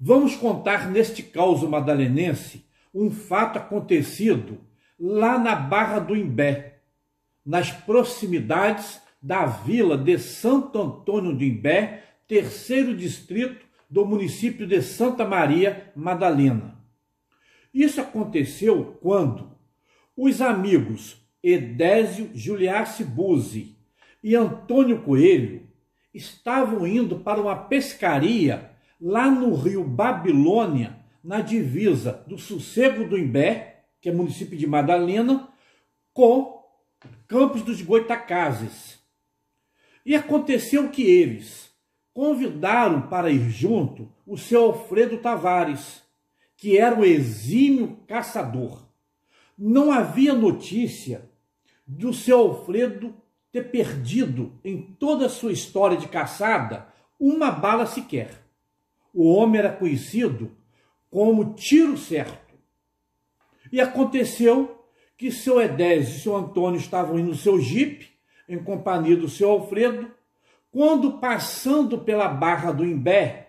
Vamos contar neste caos madalenense um fato acontecido lá na Barra do Imbé, nas proximidades da vila de Santo Antônio do Imbé, terceiro distrito do município de Santa Maria Madalena. Isso aconteceu quando os amigos Edésio Juliace Buzzi e Antônio Coelho estavam indo para uma pescaria lá no rio Babilônia, na divisa do Sossego do Imbé, que é município de Madalena, com Campos dos Goitacazes. E aconteceu que eles convidaram para ir junto o seu Alfredo Tavares, que era o exímio caçador. Não havia notícia do seu Alfredo ter perdido em toda a sua história de caçada uma bala sequer. O homem era conhecido como tiro certo. E aconteceu que seu Edésio e seu Antônio estavam indo no seu jipe, em companhia do seu Alfredo, quando passando pela barra do Imbé,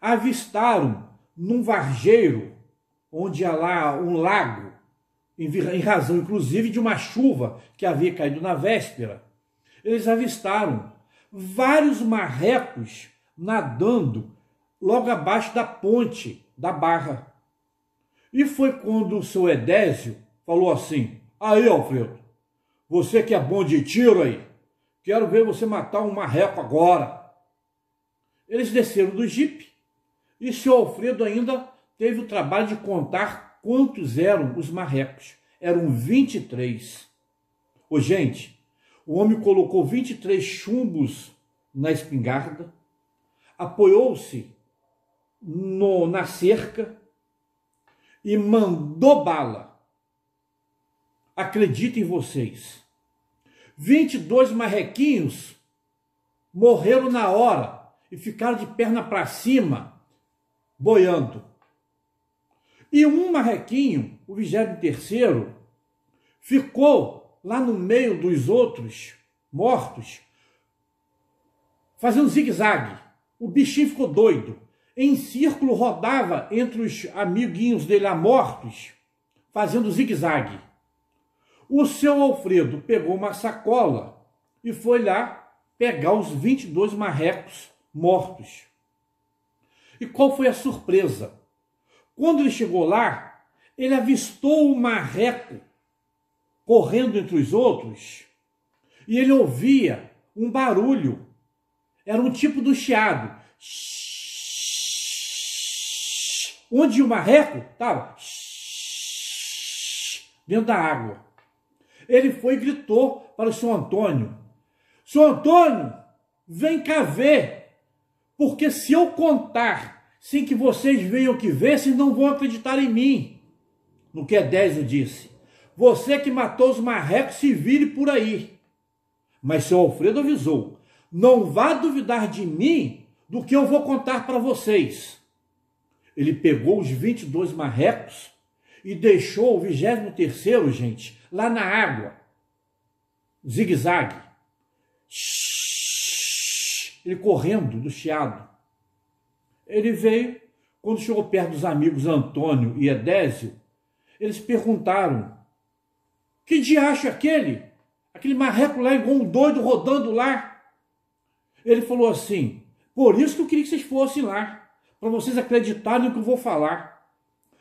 avistaram num varjeiro, onde há lá um lago, em razão inclusive de uma chuva que havia caído na véspera, eles avistaram vários marrecos nadando logo abaixo da ponte da Barra. E foi quando o seu Edésio falou assim: Aí, Alfredo, você que é bom de tiro aí, quero ver você matar um marreco agora. Eles desceram do jipe e seu Alfredo ainda teve o trabalho de contar quantos eram os marrecos. Eram 23. Ô, gente, o homem colocou 23 chumbos na espingarda, apoiou-se no, na cerca e mandou bala. Acreditem vocês. 22 marrequinhos morreram na hora e ficaram de perna para cima, boiando. E um marrequinho, o 23 ficou lá no meio dos outros mortos, fazendo zigue-zague. O bichinho ficou doido em círculo rodava entre os amiguinhos dele mortos, fazendo zigue-zague. O seu Alfredo pegou uma sacola e foi lá pegar os 22 marrecos mortos. E qual foi a surpresa? Quando ele chegou lá, ele avistou o marreco correndo entre os outros e ele ouvia um barulho. Era um tipo do chiado. Shhh onde o marreco estava dentro da água. Ele foi e gritou para o São Antônio: São Antônio, vem cá ver, porque se eu contar sem que vocês venham que ver, vocês não vão acreditar em mim. No que é 10 disse: Você que matou os marrecos, se vire por aí. Mas seu Alfredo avisou: Não vá duvidar de mim do que eu vou contar para vocês. Ele pegou os 22 marrecos e deixou o 23º, gente, lá na água. Zigue-zague. Ele correndo do chiado. Ele veio, quando chegou perto dos amigos Antônio e Edésio, eles perguntaram: Que diacho é aquele? Aquele marreco lá, igual um doido rodando lá. Ele falou assim: Por isso que eu queria que vocês fossem lá para vocês acreditarem no que eu vou falar.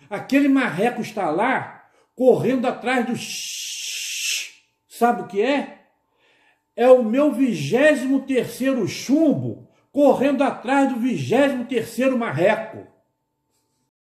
Aquele marreco está lá, correndo atrás do Sabe o que é? É o meu vigésimo terceiro chumbo correndo atrás do vigésimo terceiro marreco.